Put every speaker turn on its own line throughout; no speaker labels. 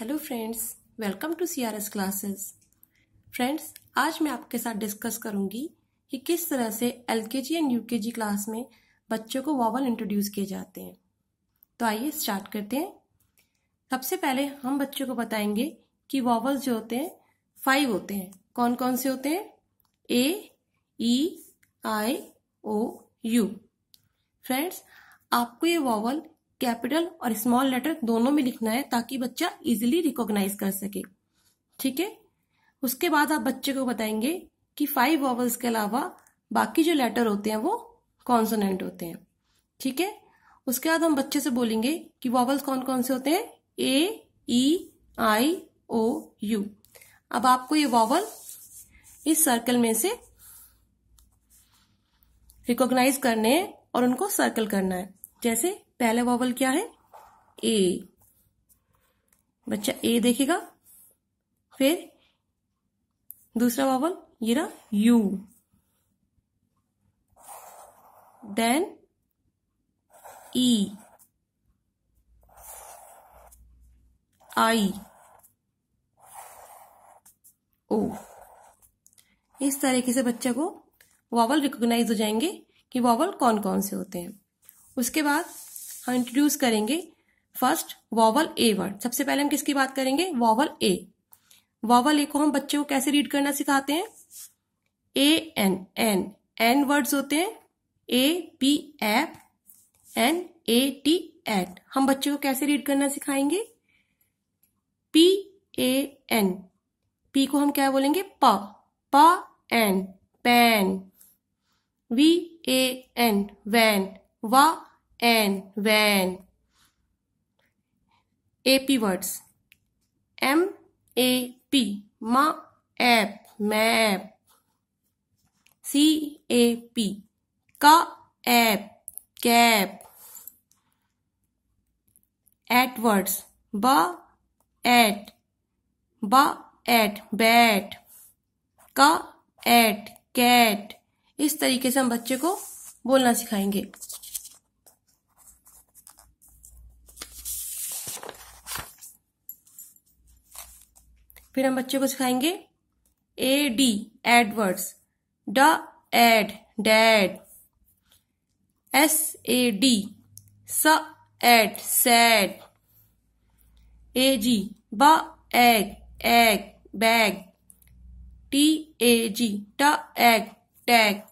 Hello friends welcome to C R S classes friends आज मैं आपके साथ डिस्कस करूंगी कि किस तरह से एल के जी एंड यू के जी क्लास में बच्चों को वॉवल इंट्रोड्यूस किए जाते हैं तो आइए स्टार्ट करते हैं सबसे पहले हम बच्चों को बताएंगे कि वॉवल्स जो होते हैं फाइव होते हैं कौन कौन से होते हैं ए ई आई ओ यू फ्रेंड्स आपको ये वॉवल कैपिटल और स्मॉल लेटर दोनों में लिखना है ताकि बच्चा इजिली रिकॉग्नाइज कर सके ठीक है उसके बाद आप बच्चे को बताएंगे कि फाइव वॉवल्स के अलावा बाकी जो लेटर होते हैं वो कॉन्सोनेंट होते हैं ठीक है उसके बाद हम बच्चे से बोलेंगे कि वॉवल्स कौन कौन से होते हैं ए ई आई ओ यू अब आपको ये वॉवल इस सर्कल में से रिकॉग्नाइज करने हैं और उनको सर्कल करना है जैसे पहला वॉवल क्या है ए बच्चा ए देखेगा फिर दूसरा वॉवल ये ना यू देन ई आई ओ इस तरीके से बच्चे को वॉवल रिकॉग्नाइज हो जाएंगे कि वॉवल कौन कौन से होते हैं उसके बाद हम इंट्रोड्यूस करेंगे फर्स्ट वॉवल ए वर्ड सबसे पहले हम किसकी बात करेंगे वॉवल ए वॉवल ए को हम बच्चों को कैसे रीड करना सिखाते हैं A N N N words होते हैं A P ap N A T at हम बच्चों को कैसे रीड करना सिखाएंगे पी ए एन पी को हम क्या बोलेंगे प प an pan V A N van व an van A P words M A P मा ap map C A P का एप कैप एट वर्ड्स ब एट ब एट बैट का एट कैट इस तरीके से हम बच्चे को बोलना सिखाएंगे फिर हम बच्चों को सिखाएंगे ए डी एडवर्ड्स ड ad dad S A D स एड सैड ए जी ब ag ag bag T A G ट एग टैग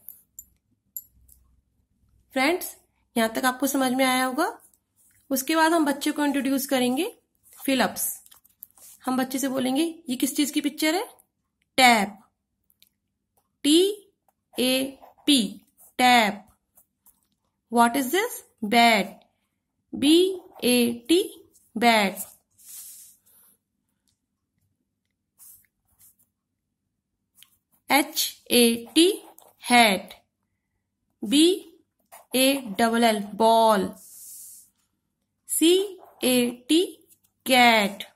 फ्रेंड्स यहां तक आपको समझ में आया होगा उसके बाद हम बच्चे को इंट्रोड्यूस करेंगे फिलअप्स हम बच्चे से बोलेंगे ये किस चीज की पिक्चर है tap T A P tap what is this bat B A T bat H A T hat B A double L ball C A T cat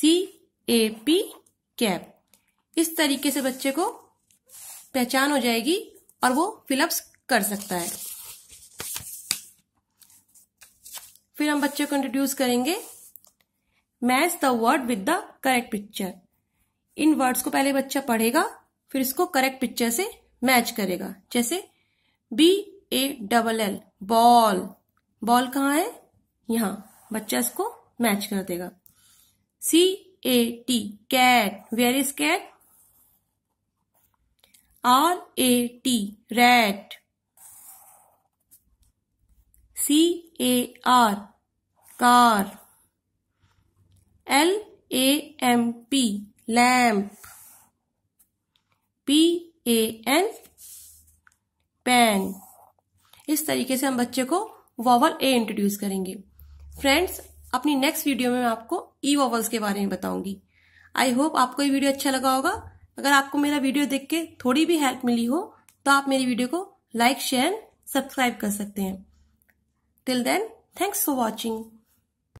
C A P cap इस तरीके से बच्चे को पहचान हो जाएगी और वो फिलअप्स कर सकता है फिर हम बच्चे को इंट्रोड्यूस करेंगे match the word with the correct picture इन वर्ड्स को पहले बच्चा पढ़ेगा फिर इसको करेक्ट पिक्चर से मैच करेगा जैसे B A double L ball ball कहाँ है यहां बच्चा इसको मैच कर देगा C A T cat Where is cat R A T rat C A R car L A M P lamp P A N pen. इस तरीके से हम बच्चे को वॉवल ए इंट्रोड्यूस करेंगे फ्रेंड्स अपनी नेक्स्ट वीडियो में मैं आपको ई वॉवल्स के बारे में बताऊंगी आई होप आपको ये वीडियो अच्छा लगा होगा अगर आपको मेरा वीडियो देख के थोड़ी भी हेल्प मिली हो तो आप मेरी वीडियो को लाइक शेयर सब्सक्राइब कर सकते हैं till then thanks for watching